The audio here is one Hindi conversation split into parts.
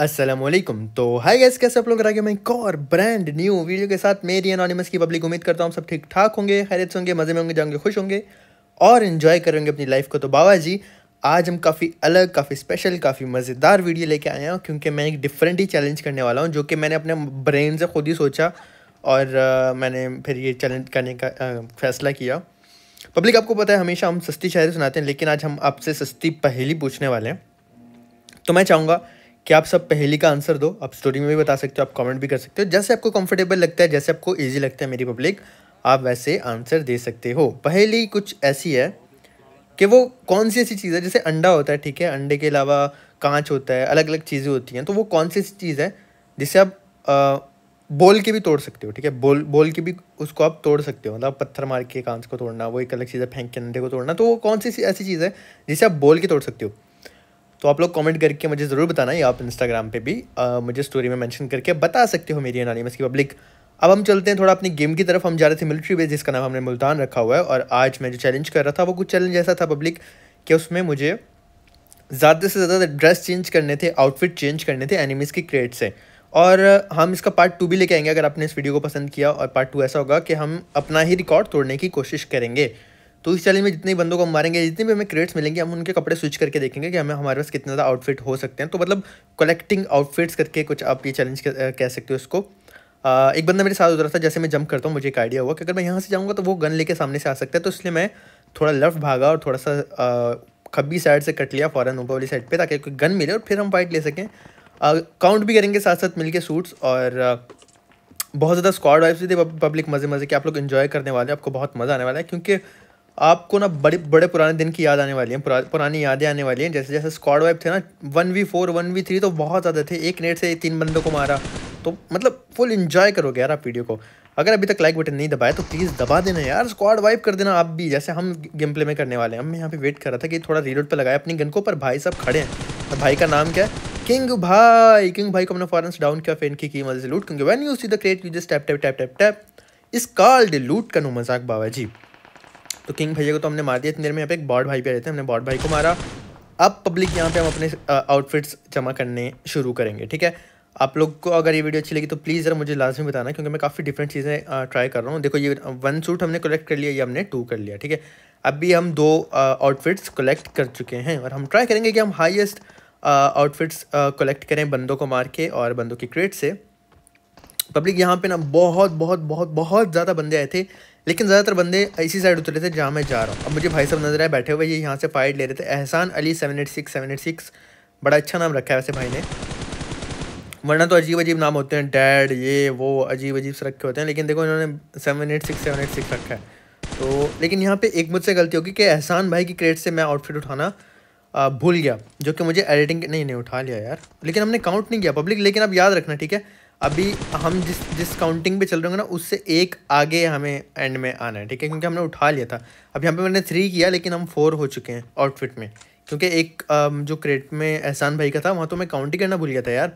असलम तो हाय गैस कैसे आप लोग आगे मैं एक और ब्रांड न्यू वीडियो के साथ मेरी एनॉनिमस की पब्लिक उम्मीद करता हूँ सब ठीक ठाक होंगे खैरियत होंगे मज़े में होंगे जाएंगे खुश होंगे और इन्जॉय करेंगे अपनी लाइफ को तो बाबा जी आज हम काफ़ी अलग काफ़ी स्पेशल काफ़ी मज़ेदार वीडियो लेके आए हैं क्योंकि मैं एक डिफरेंट ही चैलेंज करने वाला हूँ जो कि मैंने अपने ब्रेन से खुद ही सोचा और आ, मैंने फिर ये चैलेंज करने का आ, फैसला किया पब्लिक आपको पता है हमेशा हम सस्ती शायरी सुनाते हैं लेकिन आज हम आपसे सस्ती पहेली पूछने वाले हैं तो मैं चाहूँगा कि आप सब पहली का आंसर दो आप स्टोरी में भी बता सकते हो आप कमेंट भी कर सकते हो जैसे आपको कंफर्टेबल लगता है जैसे आपको ईजी लगता है मेरी पब्लिक आप वैसे आंसर दे सकते हो पहली कुछ ऐसी है कि वो कौन सी ऐसी चीज़ है जैसे अंडा होता है ठीक है अंडे के अलावा कांच होता है अलग अलग चीज़ें होती हैं तो वो कौन सी ऐसी चीज़ है जिसे आप आ, बोल के भी तोड़ सकते हो ठीक है बोल बोल के भी उसको आप तोड़ सकते हो मतलब पत्थर मार के कांच को तोड़ना वो एक अलग चीज़ है फेंक के अंडे को तोड़ना तो वो कौन सी ऐसी चीज़ है जिसे आप बोल के तोड़ सकते हो तो आप लोग कमेंट करके मुझे ज़रूर बताना या आप इंस्टाग्राम पे भी आ, मुझे स्टोरी में मेंशन करके बता सकते हो मेरी एनानिमस की पब्लिक अब हम चलते हैं थोड़ा अपनी गेम की तरफ हम जा रहे थे मिलिट्री बेस जिसका नाम हमने मुल्तान रखा हुआ है और आज मैं जो चैलेंज कर रहा था वो कुछ चैलेंज ऐसा था पब्लिक कि उसमें मुझे ज़्यादा से ज़्यादा ड्रेस चेंज करने थे आउटफिट चेंज करने थे एनिमीज़ की क्रिएट से और हम इसका पार्ट टू भी लेके आएंगे अगर आपने इस वीडियो को पसंद किया और पार्ट टू ऐसा होगा कि हम अपना ही रिकॉर्ड तोड़ने की कोशिश करेंगे तो इस चैलेंज में जितने बंदों को हम मारेंगे जितने भी हमें क्रेड्स मिलेंगे हम उनके कपड़े स्विच करके देखेंगे कि हमें हमारे पास कितने ज़्यादा आउटफिट हो सकते हैं तो मतलब कलेक्टिंग आउटफिट्स करके कुछ आप ये चैलेंज कह सकते हो उसको एक बंदा मेरे साथ उतरा था जैसे मैं जंप करता हूँ मुझे एक आइडिया हुआ कि अगर मैं यहाँ से जाऊँगा तो वो गन लेके सामने से आ सकता है तो इसलिए मैं थोड़ा लेफ्ट भागा और थोड़ा सा खब्बी साइड से कट लिया फ़ौरन ऊपर वाली साइड पे ताकि कोई गन मिले और फिर हम फाइट ले सकें काउंट भी करेंगे साथ साथ मिलके सूट्स और बहुत ज़्यादा स्क्वाड वाइफ से थे पब्लिक मज़े मज़े के आप लोग इन्जॉय करने वाले आपको बहुत मज़ा आने वाला है क्योंकि आपको ना बड़े बड़े पुराने दिन की याद आने वाली है पुरा, पुरानी यादें आने वाली हैं जैसे जैसे स्क्वाड वाइप थे ना one V four one V three तो बहुत ज़्यादा थे एक नेट से तीन बंदों को मारा तो मतलब फुल इन्जॉय करोगे यार आप वीडियो को अगर अभी तक लाइक बटन नहीं दबाया तो प्लीज़ दबा देना यार स्क्वाड वाइप कर देना आप भी जैसे हम गेम प्ले में करने वाले हैं हम यहाँ पे वेट कर रहा था कि थोड़ा रीलोड पर लगाया अपनी गन को पर भाई साहब खड़े हैं तो भाई का नाम क्या है किंग भाई किंग भाई को हमने फॉरन डाउन किया फेन की मजे से लूट क्योंकि when you see the create you जिस tap tap tap tap tap इस कार्ड लूट का नो मजाक बाबा जी तो किंग भैया को तो हमने मार दिया देर में यहाँ पे एक बॉड भाई पे रहते हैं हमने बॉड भाई को मारा अब पब्लिक यहाँ पे हम अपने आउटफिट्स जमा करने शुरू करेंगे ठीक है आप लोग को अगर ये वीडियो अच्छी लगी तो प्लीज़ ज़रा मुझे लाजमी बताना क्योंकि मैं काफ़ी डिफरेंट चीज़ें ट्राई कर रहा हूँ देखो ये वन सूट हमने कलेक्ट कर लिया ये हमने टू कर लिया ठीक है अभी हम दो आउटफिट्स कलेक्ट कर चुके हैं और हम ट्राई करेंगे कि हम हाइस्ट आउटफिट्स कलेक्ट करें बंदों को मार के और बंदों की क्रेट से पब्लिक यहाँ पे ना बहुत बहुत बहुत बहुत ज़्यादा बंदे आए थे लेकिन ज़्यादातर बंदे इसी साइड उतरे थे जहाँ मैं जा रहा हूँ अब मुझे भाई साहब नजर आए बैठे हुए ये यहाँ से फाइट ले रहे थे Ehsan Ali seven eight six seven eight six बड़ा अच्छा नाम रखा है वैसे भाई ने वरना तो अजीब अजीब नाम होते हैं डैड ये वो अजीब अजीब से रखे होते हैं लेकिन देखो इन्होंने seven eight six seven eight six रखा है तो लेकिन यहाँ पे एक मुझसे गलती होगी कि एहसान भाई की क्रेट से मैं आउटफिट उठाना आ, भूल गया जो कि मुझे एडिटिंग नहीं नहीं उठा लिया यार लेकिन हमने काउंट नहीं किया पब्लिक लेकिन अब याद रखना ठीक है अभी हम जिस जिस काउंटिंग पे चल रहे होंगे ना उससे एक आगे हमें एंड में आना है ठीक है क्योंकि हमने उठा लिया था अब यहाँ पे मैंने थ्री किया लेकिन हम फोर हो चुके हैं आउटफिट में क्योंकि एक um, जो क्रेट में एहसान भाई का था वहाँ तो मैं काउंट ही करना भूल गया था यार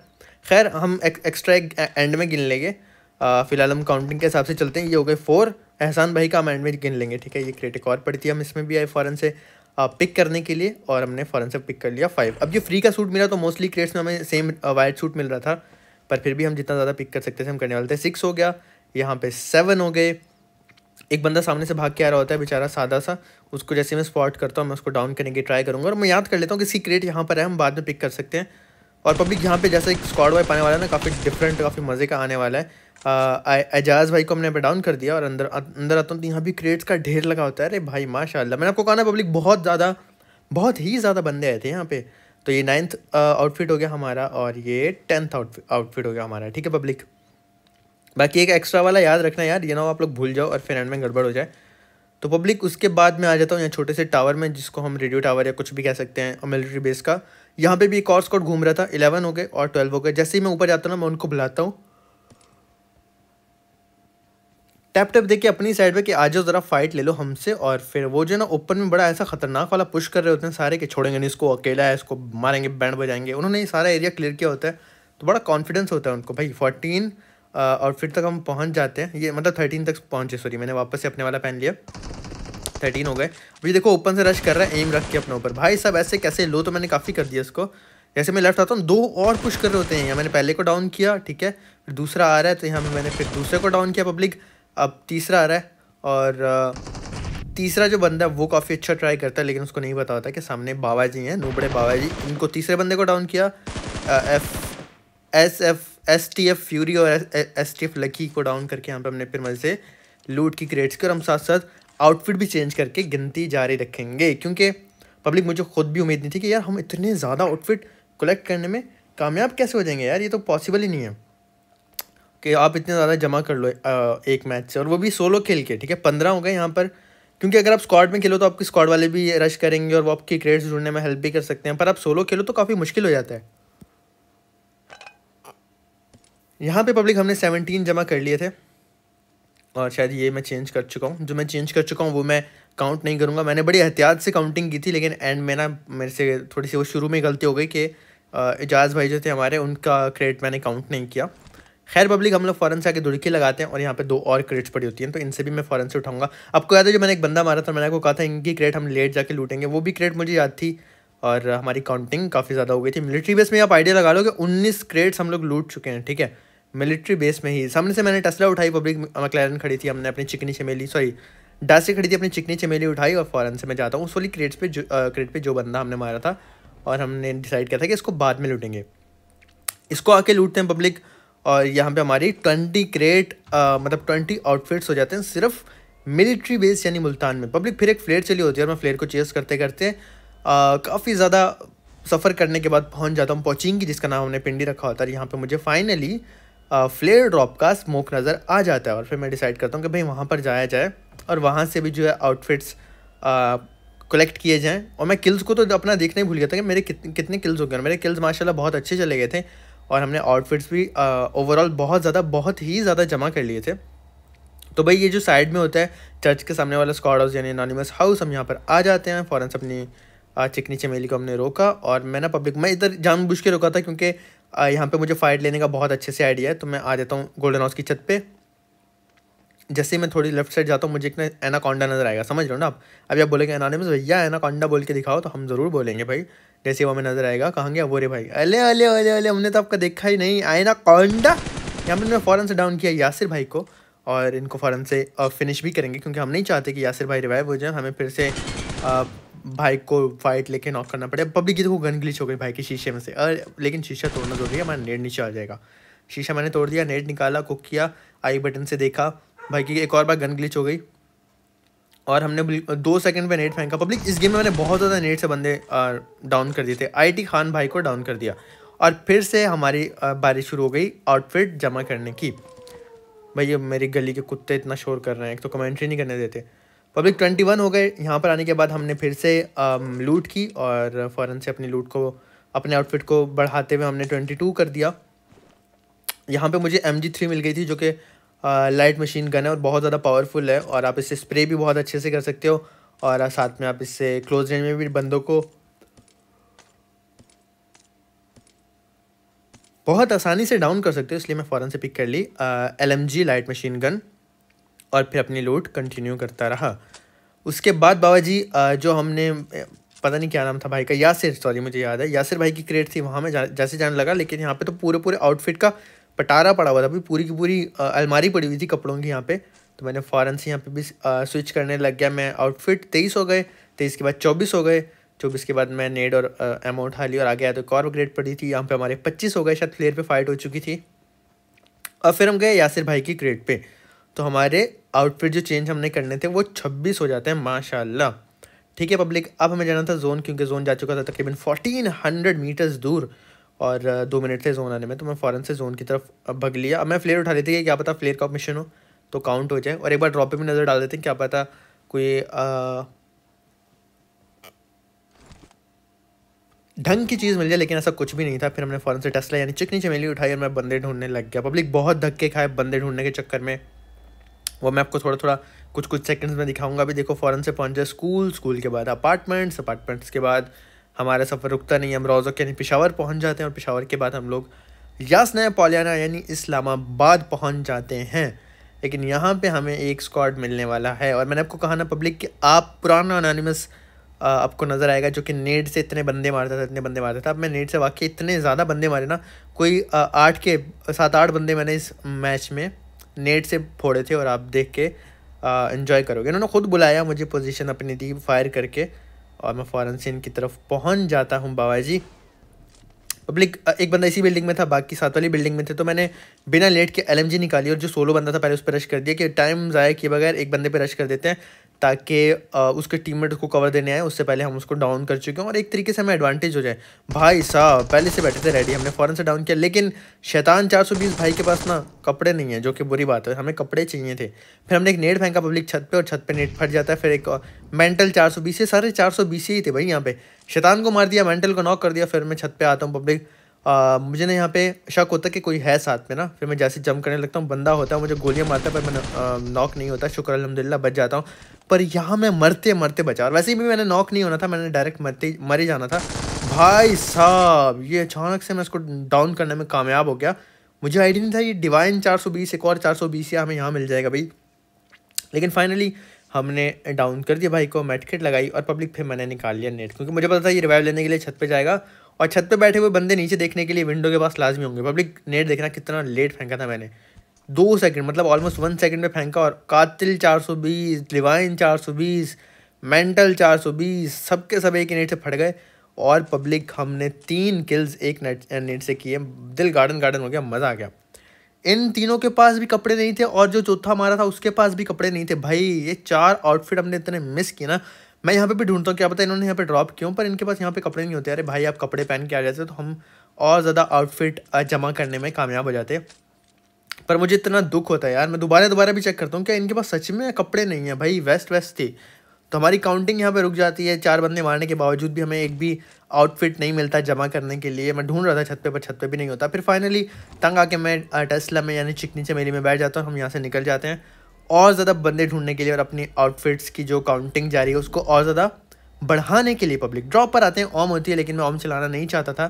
खैर हम एक, एक्स्ट्रा एक एंड में गिन लेंगे फ़िलहाल हम काउंटिंग के हिसाब से चलते हैं ये हो गए फोर एहसान भाई का हम एंड में गिन लेंगे ठीक है ये क्रेट एक और पड़ती है हम इसमें भी आए फ़ौरन से पिक करने के लिए और हमने फ़ौरन से पिक कर लिया फाइव अब ये फ्री का सूट मिला तो मोस्टली क्रेट्स में हमें सेम वाइट सूट मिल रहा था पर फिर भी हम जितना ज़्यादा पिक कर सकते थे हम करने वाले थे सिक्स हो गया यहाँ पे सेवन हो गए एक बंदा सामने से भाग के आ रहा होता है बेचारा सादा सा उसको जैसे मैं स्पॉट करता हूँ मैं उसको डाउन करने की ट्राई करूँगा और मैं याद कर लेता हूँ कि सीक्रेट यहाँ पर है हम बाद में पिक कर सकते हैं और पब्लिक यहाँ पे जैसा एक स्कॉड वाइप आने वाला है ना काफ़ी डिफरेंट काफ़ी मज़े का आने वाला है एजाज भाई को हमने यहाँ डाउन कर दिया और अंदर अंदर आता हूँ तो यहाँ भी क्रेट्स का ढेर लगा होता है अरे भाई माशाल्लाह मैंने आपको कहा ना पब्लिक बहुत ज़्यादा बहुत ही ज़्यादा बंदे आए थे यहाँ पे तो ये नाइन्थ आउटफिट uh, हो गया हमारा और ये टेंथ आउटफिट हो गया हमारा ठीक है पब्लिक बाकी एक एक्स्ट्रा वाला याद रखना यार ये ना आप लोग भूल जाओ और फिर एंड में गड़बड़ हो जाए तो पब्लिक उसके बाद में आ जाता हूँ यहाँ छोटे से टावर में जिसको हम रेडियो टावर या कुछ भी कह सकते हैं और मिलिट्री बेस का यहाँ पे भी एक और स्कॉट घूम रहा था इलेवन हो गए और ट्वेल्व हो गए जैसे ही मैं ऊपर जाता हूँ ना मैं उनको बुलाता हूँ टैप टैप देखिए अपनी साइड पे कि आ जाओ ज़रा फाइट ले लो हमसे और फिर वो जो ना ओपन में बड़ा ऐसा खतरनाक वाला पुश कर रहे होते हैं सारे के छोड़ेंगे नहीं इसको अकेला है इसको मारेंगे बैंड बजाएंगे उन्होंने ये सारा एरिया क्लियर किया होता है तो बड़ा कॉन्फिडेंस होता है उनको भाई फोर्टीन और फिर तक हम पहुँच जाते हैं ये मतलब थर्टीन तक पहुँचे सॉरी मैंने वापस से अपने वाला पहन लिया थर्टीन हो गए अभी देखो ओपन से रश कर रहा है एम रख के अपने ऊपर भाई साहब ऐसे कैसे लो तो मैंने काफ़ी कर दिया इसको जैसे मैं लेफ्ट आता हूँ दो और पुश कर रहे होते हैं यहाँ मैंने पहले को डाउन किया ठीक है फिर दूसरा आ रहा है तो यहाँ मैंने फिर दूसरे को डाउन किया पब्लिक अब तीसरा आ रहा है और तीसरा जो बंदा है वो काफ़ी अच्छा ट्राई करता है लेकिन उसको नहीं पता होता कि सामने बाबा जी हैं नूबड़े बाबा जी इनको तीसरे बंदे को डाउन किया F S F S T F Fury और एस टी एफ लकी को डाउन करके यहाँ पर हमने फिर मज़े से लूट की क्रिएट्स की और हम साथ साथ आउटफिट भी चेंज करके गिनती जारी रखेंगे क्योंकि पब्लिक मुझे खुद भी उम्मीद नहीं थी कि यार हम इतने ज़्यादा आउटफिट कलेक्ट करने में कामयाब कैसे हो जाएंगे यार ये तो पॉसिबल ही नहीं है कि आप इतने ज़्यादा जमा कर लो एक मैच से और वो भी सोलो खेल के ठीक है पंद्रह हो गए यहाँ पर क्योंकि अगर आप स्क्वाड में खेलो तो आपके स्क्वाड वाले भी रश करेंगे और वो आपकी क्रेड्स जुड़ने में हेल्प भी कर सकते हैं पर आप सोलो खेलो तो काफ़ी मुश्किल हो जाता है यहाँ पे पब्लिक हमने सेवनटीन जमा कर लिए थे और शायद ये मैं चेंज कर चुका हूँ जो मैं चेंज कर चुका हूँ वो मैं काउंट नहीं करूँगा मैंने बड़ी एहतियात से काउंटिंग की थी लेकिन एंड में ना मेरे से थोड़ी सी वो शुरू में गलती हो गई कि एजाज भाई जो थे हमारे उनका क्रेडिट मैंने काउंट नहीं किया खैर पब्लिक हम लोग फॉरन से आके दुड़की लगाते हैं और यहाँ पे दो और क्रेट्स पड़ी होती हैं तो इनसे भी मैं फ़ौरन से उठाऊंगा आपको याद है जो मैंने एक बंदा मारा था मैंने आपको कहा था इनकी क्रेट हम लेट जाके लूटेंगे वो भी क्रेट मुझे याद थी और हमारी काउंटिंग काफ़ी ज़्यादा हो गई थी मिलिट्री बेस में आप आइडिया लगा लो कि उन्नीस क्रेट्स हम लोग लूट चुके हैं ठीक है मिलिट्री बेस में ही सामने से मैंने टसला उठाई पब्लिक मकलैरन खड़ी थी हमने अपनी चिकनी चमेली सॉरी डासी खड़ी थी अपनी चिकनी चमेली उठाई और फ़ौरन से मैं जाता हूँ उस वाली क्रेट्स पर जो क्रेट पर जो बंदा हमने मारा था और हमने डिसाइड किया था कि इसको बाद में लूटेंगे इसको आके लूटते हैं पब्लिक और यहाँ पे हमारी ट्वेंटी क्रेट मतलब ट्वेंटी आउटफिट्स हो जाते हैं सिर्फ मिलिट्री बेस यानी मुल्तान में पब्लिक फिर एक फ्लेयर चली होती है और मैं फ्लेयर को चेस करते करते काफ़ी ज़्यादा सफ़र करने के बाद पहुँच जाता हूँ पहुँचेंगी जिसका नाम हमने पिंडी रखा होता है यहाँ पर मुझे फाइनली फ्लेयर ड्रॉप का स्मोक नज़र आ जाता है और फिर मैं डिसाइड करता हूँ कि भाई वहाँ पर जाया जाए और वहाँ से भी जो है आउटफिट्स कलेक्ट किए जाएँ और मैं किल्स को तो अपना देखने ही भूल गया था कि मेरे कितने कितने किल्स हो गए मेरे किल्स माशाल्लाह बहुत अच्छे चले गए थे और हमने आउटफिट्स भी ओवरऑल बहुत ज़्यादा बहुत ही ज़्यादा जमा कर लिए थे तो भाई ये जो साइड में होता है चर्च के सामने वाला स्कॉड हाउस यानी अनोनीमस हाउस हम यहाँ पर आ जाते हैं फ़ौरन से अपनी चिकनी चमेली को हमने रोका और मैं ना पब्लिक मैं इधर जानबूझ के रोका था क्योंकि यहाँ पे मुझे फ़ाइट लेने का बहुत अच्छे से आइडिया है तो मैं आ जाता हूँ गोल्डन हाउस की छत पर जैसे मैं थोड़ी लेफ्ट साइड जाता हूँ मुझे एक ना एनाकोंडा नज़र आएगा समझ रहे हो ना आप अभी आप बोलेंगे एनानिमस भैया एनाकोंडा बोल के दिखाओ तो हम ज़रूर बोलेंगे भाई जैसे वो हमें नज़र आएगा कहेंगे वो रे भाई अले अले अले अले हमने तो आपका देखा ही नहीं एनाकोंडा कौंडा पर फ़ौरन से डाउन किया यासिर भाई को और इनको फ़ौरन से फिनिश भी करेंगे क्योंकि हम नहीं चाहते कि यासिर भाई रिवाइव हो जाए हमें फिर से भाई को फाइट लेके नॉक करना पड़े पब्लिक की देखो गन ग्लिच हो गई भाई के शीशे में से और लेकिन शीशा तोड़ना जरूरी है हमारा नेट नीचे आ जाएगा शीशा मैंने तोड़ दिया नेट निकाला कुक किया आई बटन से देखा भाई की एक और बार गन ग्लिच हो गई और हमने दो सेकंड पे नेट फेंका पब्लिक इस गेम में मैंने बहुत ज़्यादा नेट से बंदे डाउन कर दिए थे आईटी खान भाई को डाउन कर दिया और फिर से हमारी बारिश शुरू हो गई आउटफिट जमा करने की भाई ये मेरी गली के कुत्ते इतना शोर कर रहे हैं एक तो कमेंट्री नहीं करने देते पब्लिक ट्वेंटी वन हो गए यहाँ पर आने के बाद हमने फिर से लूट की और फ़ौरन से अपनी लूट को अपने आउटफिट को बढ़ाते हुए हमने ट्वेंटी टू कर दिया यहाँ पे मुझे एम जी थ्री मिल गई थी जो कि लाइट मशीन गन है और बहुत ज़्यादा पावरफुल है और आप इससे स्प्रे भी बहुत अच्छे से कर सकते हो और साथ में आप इससे क्लोज रेंज में भी बंदों को बहुत आसानी से डाउन कर सकते हो इसलिए मैं फ़ौरन से पिक कर ली L M G light machine gun और फिर अपनी लूट कंटिन्यू करता रहा उसके बाद बाबा जी आ, जो हमने पता नहीं क्या नाम था भाई का यासिर सॉरी मुझे याद है यासिर भाई की क्रेट थी वहाँ में जा, जैसे जाने लगा लेकिन यहाँ पे तो पूरे पूरे आउटफिट का पटारा पड़ा हुआ था अभी पूरी की पूरी अलमारी पड़ी हुई थी कपड़ों की यहाँ पे तो मैंने फ़ौरन से यहाँ पे भी स्विच करने लग गया मैं आउटफिट तेईस हो गए तेईस के बाद चौबीस हो गए चौबीस के बाद मैं नेड और अमाउंट उठा ली और आ गया तो एक और ग्रेड पड़ी थी यहाँ पे हमारे पच्चीस हो गए शायद प्लेयर पे फाइट हो चुकी थी और फिर हम गए यासिर भाई की ग्रेड पे तो हमारे आउटफिट जो चेंज हमने करने थे वो छब्बीस हो जाते हैं माशाला ठीक है पब्लिक अब हमें जाना था जोन क्योंकि जोन जा चुका था तकरीबन फोर्टीन हंड्रेड मीटर्स दूर और दो मिनट थे जोन आने में तो मैं फ़ौरन से जोन की तरफ भग लिया अब मैं फ्लेयर उठा लेती थी क्या पता फ्लेयर का ऑप्शन हो तो काउंट हो जाए और एक बार ड्रॉप पे भी नज़र डाल देते हैं क्या पता कोई ढंग की चीज़ मिल जाए लेकिन ऐसा कुछ भी नहीं था फिर हमने फ़ौरन से टेस्ट लिया यानी चिकनी चमेली उठाई और मैं बंदे ढूंढने लग गया पब्लिक बहुत धक्के खाए बंदे ढूंढने के चक्कर में वो मैं आपको थोड़ा थोड़ा कुछ कुछ सेकंड्स में दिखाऊंगा अभी देखो फ़ौरन से पहुंचे स्कूल स्कूल के बाद अपार्टमेंट्स अपार्टमेंट्स के बाद हमारा सफ़र रुकता नहीं हम रोज़ो यानी पिशावर पहुँच जाते हैं और पिशावर के बाद हम लोग यासना पोलियाना यानी इस्लामाबाद पहुँच जाते हैं लेकिन यहाँ पे हमें एक स्क्वाड मिलने वाला है और मैंने आपको कहा ना पब्लिक कि आप पुराना अनानिमस आपको नज़र आएगा जो कि नेट से इतने बंदे मारता था इतने बंदे मारता था अब मैं नेट से वाकई इतने ज़्यादा बंदे मारे ना कोई आठ के सात आठ बंदे मैंने इस मैच में नेट से फोड़े थे और आप देख के इन्जॉय करोगे इन्होंने खुद बुलाया मुझे पोजीशन अपनी दी फायर करके और मैं फ़ौरन से इनकी तरफ पहुंच जाता हूं बाबा जी पब्लिक एक बंदा इसी बिल्डिंग में था बाकी सात वाली बिल्डिंग में थे तो मैंने बिना लेट के एल निकाली और जो सोलो बंदा था पहले उस पर रश कर दिया कि टाइम ज़ाया किए बगैर एक बंदे पर रश कर देते हैं ताकि उसके टीममेट को कवर देने आए उससे पहले हम उसको डाउन कर चुके हैं और एक तरीके से हमें एडवांटेज हो जाए भाई साहब पहले से बैठे थे रेडी हमने फ़ौरन से डाउन किया लेकिन शैतान 420 भाई के पास ना कपड़े नहीं है जो कि बुरी बात है हमें कपड़े चाहिए थे फिर हमने एक नेट फेंका पब्लिक छत पर और छत पर नेट फट जाता है फिर एक मेंटल चार सौ बीस सारे चार सौ बीस ही थे भाई यहाँ पे शैतान को मार दिया मेंटल को नॉक कर दिया फिर मैं छत पर आता हूँ पब्लिक आ, मुझे ना यहाँ पे शक होता कि कोई है साथ में ना फिर मैं जैसे जम करने लगता हूँ बंदा होता है मुझे गोलियाँ मारता है पर मैं नॉक नहीं होता शुक्र अलहमदिल्ला बच जाता हूँ पर यहाँ मैं मरते मरते बचा और वैसे भी मैंने नॉक नहीं होना था मैंने डायरेक्ट मरते मर ही जाना था भाई साहब ये अचानक से मैं उसको डाउन करने में कामयाब हो गया मुझे आइडिया नहीं था ये डिवाइन 420 एक और 420 सौ हमें यहाँ मिल जाएगा भाई लेकिन फाइनली हमने डाउन कर दिया भाई को मेट किट लगाई और पब्लिक फिर मैंने निकाल लिया नेट क्योंकि मुझे पता था ये रिवाइव लेने के लिए छत पर जाएगा और छत पर बैठे हुए बंदे नीचे देखने के लिए विंडो के पास लाजमी होंगे पब्लिक नेट देखना कितना लेट फेंका था मैंने दो सेकंड मतलब ऑलमोस्ट वन सेकंड में फेंका और कातिल चार सौ बीस डिवाइन बीस मेंटल चार सौ सबके सब एक नेट से फट गए और पब्लिक हमने तीन किल्स एक नेट नेट से किए दिल गार्डन गार्डन हो गया मज़ा आ गया इन तीनों के पास भी कपड़े नहीं थे और जो चौथा मारा था उसके पास भी कपड़े नहीं थे भाई ये चार आउटफिट हमने इतने मिस किए ना मैं यहाँ पे भी ढूंढता हूँ क्या पता इन्होंने यहाँ पे ड्रॉप क्यों पर इनके पास यहाँ पे कपड़े नहीं होते अरे भाई आप कपड़े पहन के आ जाते तो हम और ज़्यादा आउटफिट जमा करने में कामयाब हो जाते पर मुझे इतना दुख होता है यार मैं दोबारा दोबारा भी चेक करता हूँ क्या इनके पास सच में कपड़े नहीं है भाई वेस्ट वेस्ट थी तो हमारी काउंटिंग यहाँ पे रुक जाती है चार बंदे मारने के बावजूद भी हमें एक भी आउटफिट नहीं मिलता जमा करने के लिए मैं ढूंढ रहा था छत पे पर छत पे भी नहीं होता फिर फाइनली तंग आके मैं टेस्ला में यानी चिकनी चमेली में बैठ जाता हूँ हम यहाँ से निकल जाते हैं और ज़्यादा बंदे ढूंढने के लिए और अपनी आउटफिट्स की जो काउंटिंग जारी है उसको और ज़्यादा बढ़ाने के लिए पब्लिक ड्रॉप पर आते हैं ऑम होती है लेकिन मैं ऑम चलाना नहीं चाहता था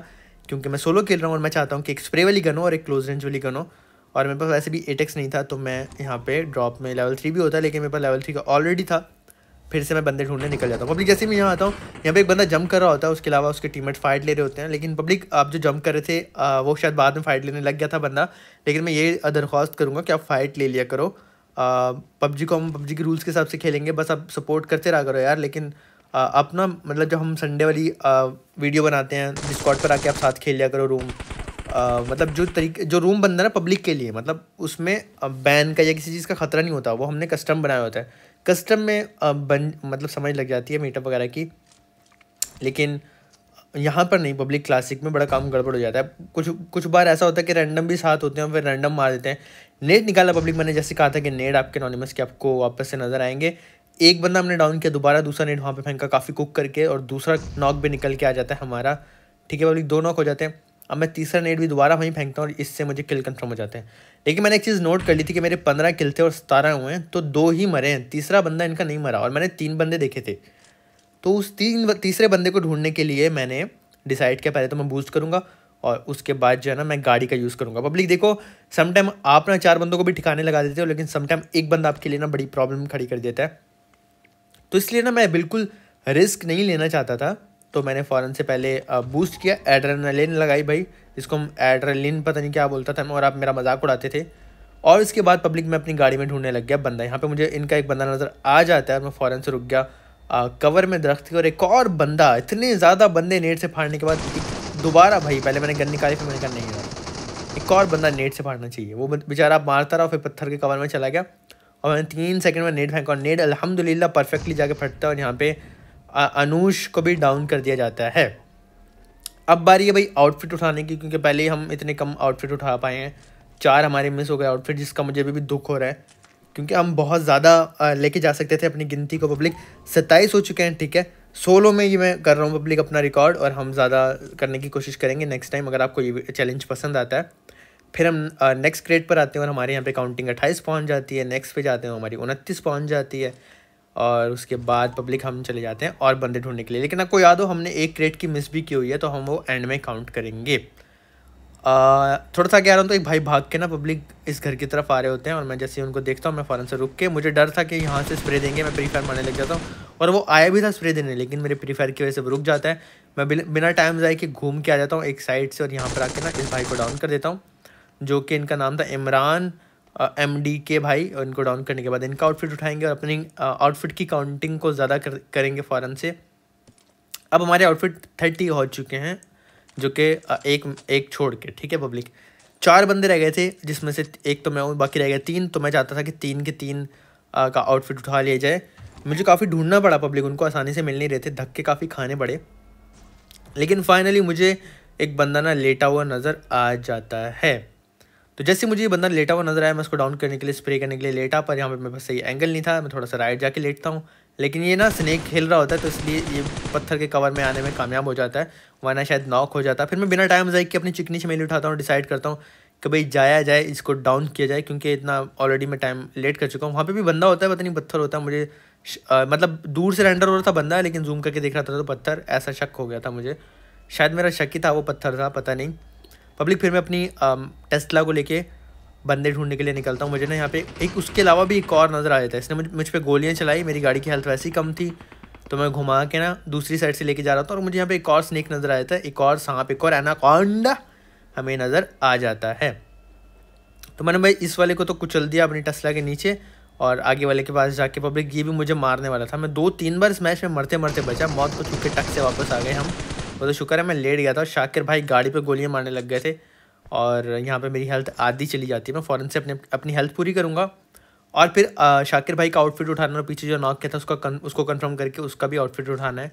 क्योंकि मैं सोलो खेल रहा हूँ और मैं चाहता हूँ कि एक स्प्रे वाली गन हो और एक क्लोज रेंज वाली गन हो और मेरे पास वैसे भी एटेक्स नहीं था तो मैं यहाँ पे ड्रॉप में लेवल थ्री भी होता लेकिन मेरे पास लेवल थ्री का ऑलरेडी था फिर से मैं बंदे ढूंढने निकल जाता हूँ पब्लिक जैसे मैं यहाँ आता हूँ यहाँ पे एक बंदा जंप कर रहा होता है उसके अलावा उसके टीममेट फाइट ले रहे होते हैं लेकिन पब्लिक आप जो जंप कर रहे थे वो शायद बाद में फाइट लेने लग गया था बंदा लेकिन मैं ये दरख्वास्त करूँगा कि आप फाइट ले लिया करो पबजी को हम पबजी के रूल्स के हिसाब से खेलेंगे बस आप सपोर्ट करते रहा करो यार लेकिन अपना मतलब जब हम संडे वाली वीडियो बनाते हैं डिस्कॉट पर आके आप साथ खेल लिया करो रूम आ, मतलब जो तरीके जो रूम बनता है ना पब्लिक के लिए मतलब उसमें बैन का या किसी चीज़ का खतरा नहीं होता वो हमने कस्टम बनाया होता है कस्टम में बन मतलब समझ लग जाती है मीटअप वगैरह की लेकिन यहाँ पर नहीं पब्लिक क्लासिक में बड़ा काम गड़बड़ हो जाता है कुछ कुछ बार ऐसा होता है कि रैंडम भी साथ होते हैं फिर रैंडम मार देते हैं नेट निकाला पब्लिक मैंने जैसे कहा था कि नेट आपके नॉनिमस के आपको वापस से नज़र आएंगे एक बंदा हमने डाउन किया दोबारा दूसरा नेट वहाँ पर फेंका काफ़ी कुक करके और दूसरा नॉक भी निकल के आ जाता है हमारा ठीक है पब्लिक दो नॉक हो जाते हैं अब मैं तीसरा नेट भी दोबारा वहीं फेंकता हूँ और इससे मुझे किल कन्फर्म हो जाते हैं लेकिन मैंने एक चीज़ नोट कर ली थी कि मेरे पंद्रह किल थे और सतारह हुए हैं तो दो ही मरे हैं तीसरा बंदा इनका नहीं मरा और मैंने तीन बंदे देखे थे तो उस तीन तीसरे बंदे को ढूंढने के लिए मैंने डिसाइड किया पहले तो मैं बूस्ट करूँगा और उसके बाद जो है ना मैं गाड़ी का यूज़ करूँगा पब्लिक देखो समटाइम आप ना चार बंदों को भी ठिकाने लगा देते हो लेकिन समटाइम एक बंदा आपके लिए ना बड़ी प्रॉब्लम खड़ी कर देता है तो इसलिए ना मैं बिल्कुल रिस्क नहीं लेना चाहता था तो मैंने फ़ौरन से पहले बूस्ट किया एड्रेनलिन लगाई भाई जिसको हम एड्रेनलिन पता नहीं क्या बोलता था और आप मेरा मजाक उड़ाते थे और इसके बाद पब्लिक में अपनी गाड़ी में ढूंढने लग गया बंदा यहाँ पे मुझे इनका एक बंदा नज़र आ जाता है और मैं फ़ौरन से रुक गया आ, कवर में दरख्त और एक और बंदा इतने ज़्यादा बंदे नेट से फाड़ने के बाद दोबारा भाई पहले मैंने गन निकाली फिर मैंने गन नहीं निकाली एक और बंदा नेट से फाड़ना चाहिए वो बेचारा मारता रहा फिर पत्थर के कवर में चला गया और मैंने तीन सेकंड में नेट फेंका और नेट अलहमदिल्ला परफेक्टली जाके फटता है और यहाँ पर अनूश को भी डाउन कर दिया जाता है अब बारी है भाई आउटफिट उठाने की क्योंकि पहले ही हम इतने कम आउटफिट उठा पाए हैं चार हमारे मिस हो गए आउटफिट जिसका मुझे अभी भी दुख हो रहा है क्योंकि हम बहुत ज़्यादा लेके जा सकते थे अपनी गिनती को पब्लिक सत्ताईस हो चुके हैं ठीक है सोलो में ये मैं कर रहा हूँ पब्लिक अपना रिकॉर्ड और हम ज़्यादा करने की कोशिश करेंगे नेक्स्ट टाइम अगर आपको ये चैलेंज पसंद आता है फिर हम नेक्स्ट ग्रेड पर आते हैं और हमारे यहाँ पे काउंटिंग अट्ठाईस पहुँच जाती है नेक्स्ट पे जाते हैं हमारी उनतीस पहुँच जाती है और उसके बाद पब्लिक हम चले जाते हैं और बंदे ढूंढने के लिए लेकिन आपको याद हो हमने एक क्रेट की मिस भी की हुई है तो हम वो एंड में काउंट करेंगे आ, थोड़ा सा कह रहा हूँ तो एक भाई भाग के ना पब्लिक इस घर की तरफ आ रहे होते हैं और मैं जैसे उनको देखता हूँ मैं फ़ौरन से रुक के मुझे डर था कि यहाँ से स्प्रे देंगे मैं प्रीफायर मारने लग जाता हूँ और वो आया भी था स्प्रे देने लेकिन मेरे प्रीफायर फायर की वजह से रुक जाता है मैं बिना टाइम जाए कि घूम के आ जाता हूँ एक साइड से और यहाँ पर आके ना इस भाई को डाउन कर देता हूँ जो कि इनका नाम था इमरान एम डी के भाई और इनको डाउन करने के बाद इनका आउटफिट उठाएंगे और अपनी आउटफिट की काउंटिंग को ज़्यादा कर, करेंगे फ़ौरन से अब हमारे आउटफिट थर्टी हो चुके हैं जो कि एक एक छोड़ के ठीक है पब्लिक चार बंदे रह गए थे जिसमें से एक तो मैं हूँ बाकी रह गए तीन तो मैं चाहता था कि तीन के तीन आ, का आउटफिट उठा लिया जाए मुझे काफ़ी ढूंढना पड़ा पब्लिक उनको आसानी से मिल नहीं रहे थे धक्के काफ़ी खाने पड़े लेकिन फाइनली मुझे एक बंदा ना लेटा हुआ नज़र आ जाता है तो जैसे मुझे ये बंदा लेटा हुआ नजर आया मैं उसको डाउन करने के लिए स्प्रे करने के लिए लेटा पर यहाँ पर मेरे पास सही एंगल नहीं था मैं थोड़ा सा राइट जाके लेटता हूँ लेकिन ये ना स्नेक खेल रहा होता है तो इसलिए ये पत्थर के कवर में आने में कामयाब हो जाता है वरना शायद नॉक हो जाता है फिर मैं बिना टाइम जाए कि अपनी चिकनी चमेली उठाता हूँ डिसाइड करता हूँ कि भाई जाया जाए इसको डाउन किया जाए क्योंकि इतना ऑलरेडी मैं टाइम लेट कर चुका हूँ वहाँ पर भी बंदा होता है पता नहीं पत्थर होता है मुझे मतलब दूर से रेंडर हो रहा था बंदा लेकिन जूम करके देख रहा था तो पत्थर ऐसा शक हो गया था मुझे शायद मेरा शक ही था वो पत्थर था पता नहीं पब्लिक फिर मैं अपनी टेस्टला को लेके बंदे ढूंढने के लिए निकलता हूँ मुझे ना यहाँ पे एक उसके अलावा भी एक और नज़र आया था इसने मुझ पर गोलियाँ चलाई मेरी गाड़ी की हेल्थ वैसी कम थी तो मैं घुमा के ना दूसरी साइड से लेके जा रहा था और मुझे यहाँ पे एक और स्नेक नज़र आया था एक और सांप एक और एनाकोंडा हमें नज़र आ जाता है तो मैंने भाई इस वाले को तो कुचल दिया अपनी टस्ला के नीचे और आगे वाले के पास जाके पब्लिक ये भी मुझे मारने वाला था मैं दो तीन बार इस मैच में मरते मरते बचा मौत को छू के टक से वापस आ गए हम वो तो शुक्र है मैं लेट गया था शाकिर भाई गाड़ी पर गोलियाँ मारने लग गए थे और यहाँ पे मेरी हेल्थ आधी चली जाती है मैं फ़ौरन से अपने अपनी हेल्थ पूरी करूँगा और फिर शाकिर भाई का आउटफिट उठाना और पीछे जो नॉक किया था उसका कन, उसको कन्फर्म करके उसका भी आउटफिट उठाना है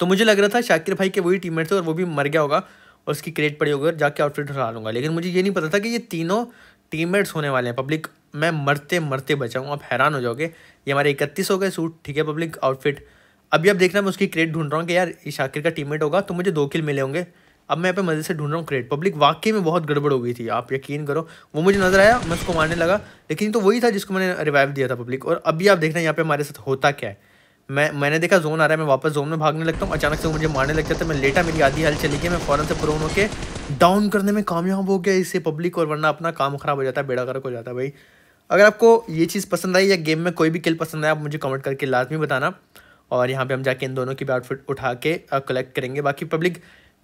तो मुझे लग रहा था शाकिर भाई के वही टीम थे और वो भी मर गया होगा और उसकी क्रेट पड़ी होगी और जाके आउटफिट उठा लूँगा लेकिन मुझे ये नहीं पता था कि ये तीनों टीम होने वाले हैं पब्लिक मैं मरते मरते बचाऊँ आप हैरान हो जाओगे ये हमारे इकतीस हो गए सूट ठीक है पब्लिक आउटफिट अभी आप देखना मैं उसकी क्रेट ढूंढ रहा हूँ कि यार ये शाकिर का टीममेट होगा तो मुझे दो किल मिले होंगे अब मैं यहाँ पे मज़े से ढूंढ रहा हूँ क्रेट पब्लिक वाकई में बहुत गड़बड़ हो गई थी आप यकीन करो वो मुझे नज़र आया मैं उसको मारने लगा लेकिन तो वही था जिसको मैंने रिवाइव दिया था पब्लिक और अभी आप देखना यहाँ पे हमारे साथ होता क्या है मैं मैंने देखा जोन आ रहा है मैं वापस जोन में भागने लगता हूँ अचानक से वो मुझे मारने लगता है मैं लेटा मेरी आधी हल चली गई मैं फ़ौरन से प्रोन होकर डाउन करने में कामयाब हो गया इससे पब्लिक और वरना अपना काम ख़राब हो जाता है बेड़ा गर्क हो जाता है भाई अगर आपको ये चीज़ पसंद आई या गेम में कोई भी किल पसंद आया आप मुझे कमेंट करके लाजमी बताना और यहाँ पे हम जाके इन दोनों की भी आउटफिट उठा के कलेक्ट करेंगे बाकी पब्लिक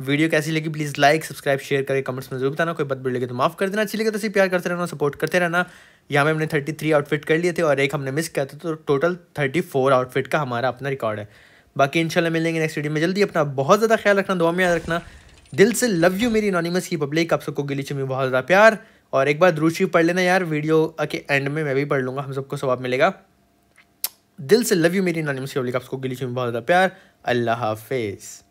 वीडियो कैसी लगी प्लीज़ लाइक सब्सक्राइब शेयर करके कमेंट्स में जरूर बताना कोई बद लगे तो माफ़ कर देना अच्छी लगे तो प्यार करते रहना सपोर्ट करते रहना यहाँ पे हमने थर्टी थ्री आउटफिट कर लिए थे और एक हमने मिस किया था तो टोटल थर्टी फोर आउटफिट का हमारा अपना रिकॉर्ड है बाकी इंशाल्लाह मिलेंगे नेक्स्ट वीडियो में जल्दी अपना बहुत ज़्यादा ख्याल रखना दुआ में याद रखना दिल से लव यू मेरी नॉनिमस की पब्लिक आप सबको गिली चुमी बहुत ज़्यादा प्यार और एक बार द्रूशी पढ़ लेना यार वीडियो के एंड में मैं भी पढ़ लूँगा हम सबको स्वाब मिलेगा दिल से लव यू मेरी नानी मुझे आप आपको गिली चुम बहुत ज़्यादा प्यार अल्लाह हाफिज़